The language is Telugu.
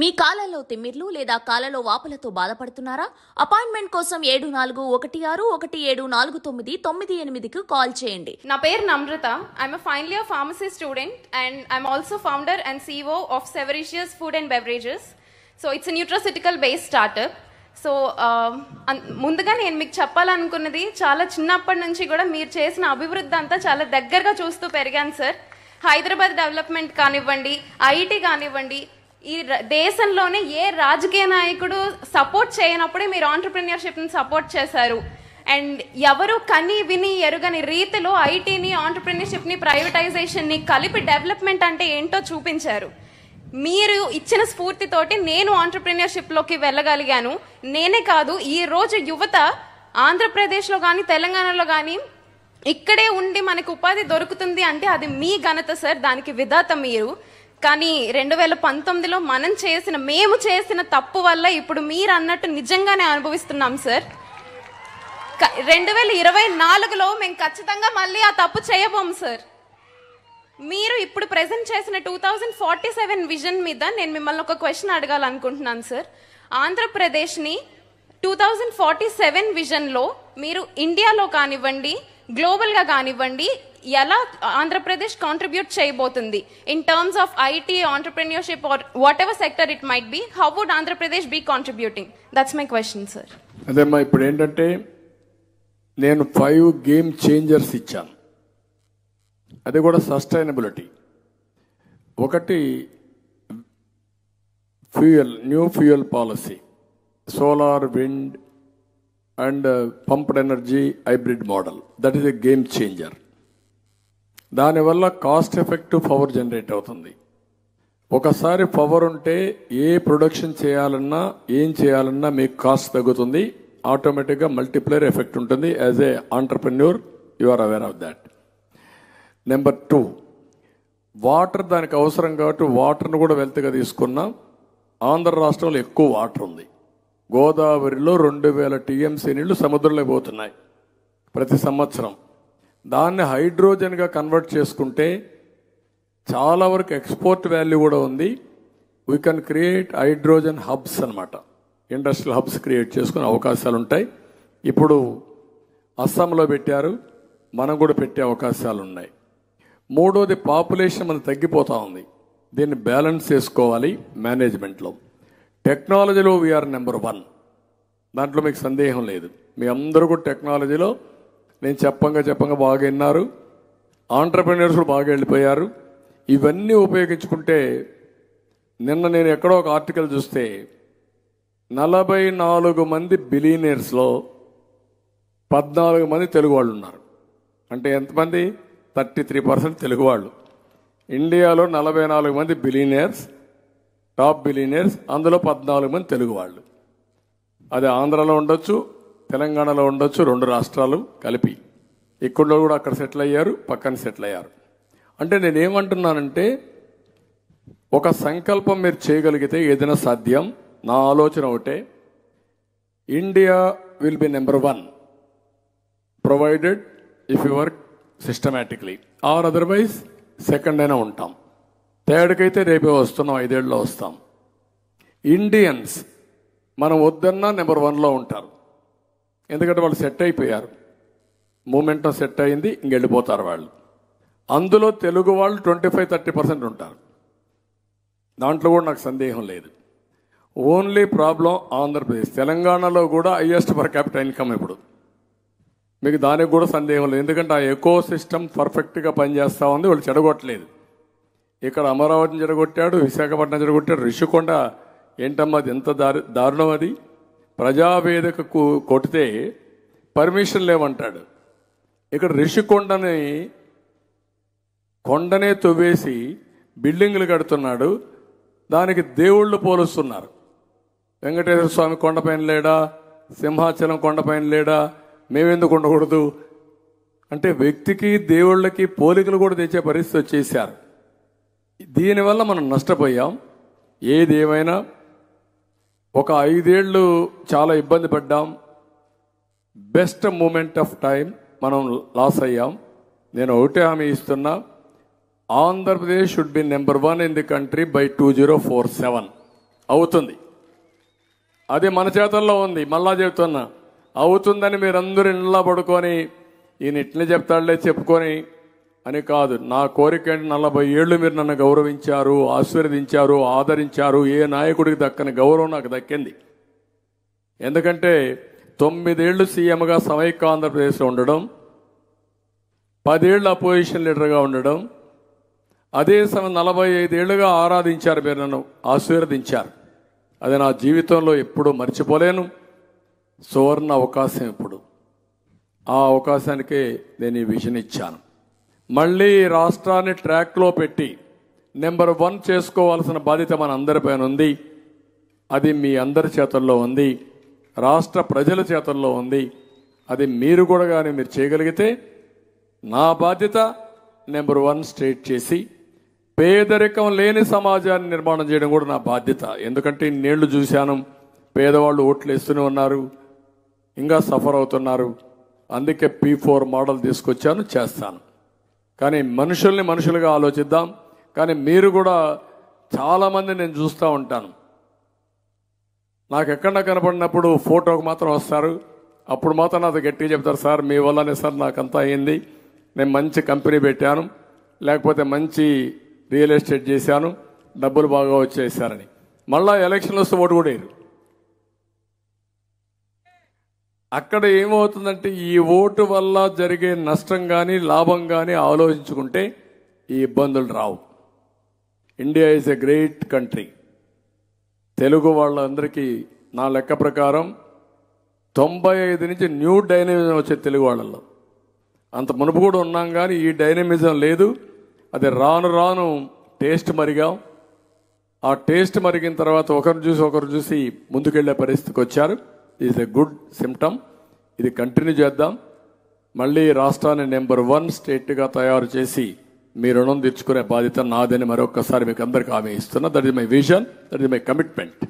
మీ కాలంలో తిమ్మిర్లు లేదా కాలలో వాపులతో బాధపడుతున్నారా అపాయింట్మెంట్ కోసం ఏడు నాలుగు ఒకటి ఆరు ఒకటి ఏడు నాలుగు తొమ్మిది తొమ్మిది ఎనిమిదికి కాల్ చేయండి నా పేరు Namrata I'm final year pharmacy student and I'm also founder and CEO of Savoricious food and beverages so it's nutraceutical base startup so ముందుగా నేను మీకు చెప్పాలనుకున్నది చాలా చిన్నప్పటి నుంచి కూడా మీరు చేసిన అభివృద్ధి అంతా చాలా దగ్గరగా చూస్తూ పెరిగాను సార్ హైదరాబాద్ డెవలప్మెంట్ కానివ్వండి ఐటీ కానివ్వండి ఈ దేశంలోనే ఏ రాజకీయ నాయకుడు సపోర్ట్ చేయనప్పుడే మీరు ఆంటర్ప్రినియర్షిప్ని సపోర్ట్ చేశారు అండ్ ఎవరు కని విని ఎరుగని రీతిలో ఐటీని ఆంటర్ప్రినర్షిప్ని ప్రైవేటైజేషన్ని కలిపి డెవలప్మెంట్ అంటే ఏంటో చూపించారు మీరు ఇచ్చిన స్ఫూర్తితోటి నేను ఆంటర్ప్రినర్షిప్లోకి వెళ్ళగలిగాను నేనే కాదు ఈ రోజు యువత ఆంధ్రప్రదేశ్లో కానీ తెలంగాణలో కానీ ఇక్కడే ఉండి మనకు ఉపాధి దొరుకుతుంది అంటే అది మీ ఘనత సార్ దానికి విధాత మీరు కానీ రెండు వేల పంతొమ్మిదిలో మనం చేసిన మేము చేసిన తప్పు వల్ల ఇప్పుడు మీరు అన్నట్టు నిజంగానే అనుభవిస్తున్నాం సార్ రెండు వేల ఇరవై నాలుగులో మేము ఖచ్చితంగా మళ్ళీ ఆ తప్పు చేయబోము సార్ మీరు ఇప్పుడు ప్రజెంట్ చేసిన two thousand forty seven vision మీద నేను మిమ్మల్ని ఒక క్వశ్చన్ అడగాలనుకుంటున్నాను సార్ ఆంధ్రప్రదేశ్ని టూ థౌజండ్ ఫార్టీ సెవెన్ విజన్లో మీరు ఇండియాలో కానివ్వండి గ్లోబల్గా కానివ్వండి ఎలా ఆంధ్రప్రదేశ్ కాంట్రిబ్యూట్ చేయబోతుంది in terms of IT entrepreneurship or whatever sector it might be how would Andhra Pradesh be contributing that's my question sir అదేమ్మా ఇప్పుడు ఏంటంటే నేను ఫైవ్ గేమ్ చేంజర్స్ ఇచ్చాను అది కూడా సస్టైనబిలిటీ ఒకటి fuel new fuel policy solar wind and pumped energy hybrid model that is a game changer దానివల్ల కాస్ట్ ఎఫెక్టివ్ పవర్ జనరేట్ అవుతుంది ఒకసారి పవర్ ఉంటే ఏ ప్రొడక్షన్ చేయాలన్నా ఏం చేయాలన్నా మీకు కాస్ట్ తగ్గుతుంది ఆటోమేటిక్గా మల్టిప్లయర్ ఎఫెక్ట్ ఉంటుంది as a entrepreneur you are aware of that number two water దానికి అవసరం కాబట్టి వాటర్ను కూడా వెళ్తగా తీసుకున్నాం ఆంధ్ర రాష్ట్రంలో ఎక్కువ వాటర్ ఉంది గోదావరిలో రెండు వేల టీఎంసీ నీళ్లు సముద్రంలో పోతున్నాయి ప్రతి సంవత్సరం దాన్ని హైడ్రోజన్గా కన్వర్ట్ చేసుకుంటే చాలా వరకు ఎక్స్పోర్ట్ వాల్యూ కూడా ఉంది we can create hydrogen hubs అనమాట ఇండస్ట్రియల్ హబ్స్ క్రియేట్ చేసుకునే అవకాశాలు ఉంటాయి ఇప్పుడు అస్సాంలో పెట్టారు మనం కూడా పెట్టే అవకాశాలు ఉన్నాయి మూడోది పాపులేషన్ మనం తగ్గిపోతూ ఉంది దీన్ని బ్యాలెన్స్ చేసుకోవాలి మేనేజ్మెంట్లో టెక్నాలజీలో వీఆర్ నెంబర్ వన్ దాంట్లో మీకు సందేహం లేదు మీ అందరూ కూడా టెక్నాలజీలో నేను చెప్పంగా చెప్పంగా బాగా విన్నారు ఆంటర్ప్రినర్స్ కూడా బాగా వెళ్ళిపోయారు ఇవన్నీ ఉపయోగించుకుంటే నిన్న నేను ఎక్కడో ఒక ఆర్టికల్ చూస్తే నలభై నాలుగు మంది బిలీనియర్స్లో పద్నాలుగు మంది తెలుగు వాళ్ళు ఉన్నారు అంటే ఎంతమంది థర్టీ త్రీ పర్సెంట్ తెలుగు వాళ్ళు ఇండియాలో నలభై నాలుగు మంది బిలీనియర్స్ టాప్ బిలీనియర్స్ అందులో పద్నాలుగు మంది తెలుగు వాళ్ళు అది ఆంధ్రాలో ఉండొచ్చు తెలంగాణలో ఉండొచ్చు రెండు రాష్ట్రాలు కలిపి ఇక్కడ కూడా అక్కడ సెటిల్ అయ్యారు పక్కన సెటిల్ అయ్యారు అంటే నేనేమంటున్నానంటే ఒక సంకల్పం మీరు చేయగలిగితే ఏదైనా సాధ్యం నా ఆలోచన ఒకటే India will be number one provided if you work systematically or otherwise second అయినా ఉంటాం థర్డ్కైతే రేపే వస్తున్నాం ఐదేళ్ళలో వస్తాం ఇండియన్స్ మనం వద్దన్నా నెంబర్ వన్లో ఉంటారు ఎందుకంటే వాళ్ళు సెట్ అయిపోయారు మూమెంటం సెట్ అయింది ఇంకెళ్ళిపోతారు వాళ్ళు అందులో తెలుగు వాళ్ళు ట్వంటీ ఫైవ్ థర్టీ పర్సెంట్ ఉంటారు దాంట్లో కూడా నాకు సందేహం లేదు ఓన్లీ ప్రాబ్లం ఆంధ్రప్రదేశ్ తెలంగాణలో కూడా హయ్యెస్ట్ పర్ క్యాపిటల్ ఇన్కమ్ ఇప్పుడు మీకు దానికి కూడా సందేహం లేదు ఎందుకంటే ఆ ఎకో సిస్టమ్ పర్ఫెక్ట్గా పనిచేస్తూ ఉంది వాళ్ళు చెడగొట్టలేదు ఇక్కడ అమరావతిని చెడగొట్టాడు విశాఖపట్నం చెడగొట్టాడు రిషికొండ ఏంటమ్మా అది ఎంత దారు దారుణం అది ప్రజావేదికకు కొట్టితే పర్మిషన్ లేవంటాడు ఇక్కడ రిషికొండని కొండనే తొవ్వేసి బిల్డింగులు కడుతున్నాడు దానికి దేవుళ్ళు పోలుస్తున్నారు వెంకటేశ్వర స్వామి కొండపైన లేడా సింహాచలం కొండపైన లేడా మేమెందుకు ఉండకూడదు అంటే వ్యక్తికి దేవుళ్ళకి పోలికలు కూడా తెచ్చే పరిస్థితి వచ్చేసారు దీనివల్ల మనం నష్టపోయాం ఏది ఏమైనా ఒక ఐదేళ్ళు చాలా ఇబ్బంది పడ్డాం బెస్ట్ మూమెంట్ ఆఫ్ టైం మనం లాస్ అయ్యాం నేను ఒకటే హామీ ఇస్తున్నా Andhra Pradesh should be number one in the country by two zero four seven అవుతుంది అది మన చేతల్లో ఉంది మళ్ళా చెబుతున్నా అవుతుందని మీరందరూ ఇళ్ళ పడుకొని ఈయన ఇట్లే చెప్తాడులే చెప్పుకొని అని కాదు నా కోరిక నలభై ఏళ్ళు మీరు నన్ను గౌరవించారు ఆశీర్వదించారు ఆదరించారు ఏ నాయకుడికి దక్కని గౌరవం నాకు దక్కింది ఎందుకంటే తొమ్మిదేళ్లు సీఎంగా సమైక్య ఆంధ్రప్రదేశ్లో ఉండడం పదేళ్ళు అపోజిషన్ లీడర్గా ఉండడం అదే సమయం నలభై ఐదేళ్లుగా ఆరాధించారు మీరు నన్ను ఆశీర్వదించారు అది నా జీవితంలో ఎప్పుడూ మర్చిపోలేను సువర్ణ అవకాశం ఇప్పుడు ఆ అవకాశానికే నేను ఈ విజన్ ఇచ్చాను మళ్ళీ రాష్ట్రాన్ని ట్రాక్లో పెట్టి నెంబర్ వన్ చేసుకోవాల్సిన బాధ్యత మన అందరిపైన ఉంది అది మీ అందరి చేతుల్లో ఉంది రాష్ట్ర ప్రజల చేతుల్లో ఉంది అది మీరు కూడా కానీ మీరు చేయగలిగితే నా బాధ్యత నెంబర్ వన్ స్టేట్ చేసి పేదరికం లేని సమాజాన్ని నిర్మాణం చేయడం కూడా నా బాధ్యత ఎందుకంటే నేళ్లు చూశాను పేదవాళ్ళు ఓట్లు వేస్తూనే ఉన్నారు ఇంకా సఫర్ అవుతున్నారు అందుకే పీ ఫోర్ మోడల్ తీసుకొచ్చాను చేస్తాను కానీ మనుషుల్ని మనుషులుగా ఆలోచిద్దాం కానీ మీరు కూడా చాలామంది నేను చూస్తూ ఉంటాను నాకు ఎక్కడ కనపడినప్పుడు ఫోటోకు మాత్రం వస్తారు అప్పుడు మాత్రం నాతో గట్టిగా చెప్తారు సార్ మీ వల్లనే సార్ నాకు అంతా అయింది నేను మంచి కంపెనీ పెట్టాను లేకపోతే మంచి రియల్ ఎస్టేట్ చేశాను డబ్బులు బాగా వచ్చేసారని మళ్ళీ ఎలక్షన్లు వస్తే ఓటు కూడా వేయరు అక్కడ ఏమవుతుందంటే ఈ ఓటు వల్ల జరిగే నష్టం కానీ లాభం కానీ ఆలోచించుకుంటే ఈ ఇబ్బందులు రావు India is a great country Telugu వాళ్ళందరికీ నా లెక్క ప్రకారం తొంభై ఐదు నుంచి న్యూ డైనమిజం వచ్చే తెలుగు వాళ్ళల్లో అంత మునుపు కూడా ఉన్నాం కానీ ఈ డైనమిజం లేదు అది రాను రాను టేస్ట్ మరిగాం ఆ టేస్ట్ మరిగిన తర్వాత ఒకరు చూసి ఒకరు చూసి ముందుకెళ్లే పరిస్థితికి వచ్చారు ఈజ్ ఎ గుడ్ సిమ్టమ్ ఇది కంటిన్యూ చేద్దాం మళ్ళీ రాష్ట్రాన్ని నెంబర్ వన్ స్టేట్గా తయారు చేసి మీ రుణం తెచ్చుకునే బాధ్యత నాదని మరొకసారి మీకు అందరికీ హామీ ఇస్తున్నా that is my vision that is my commitment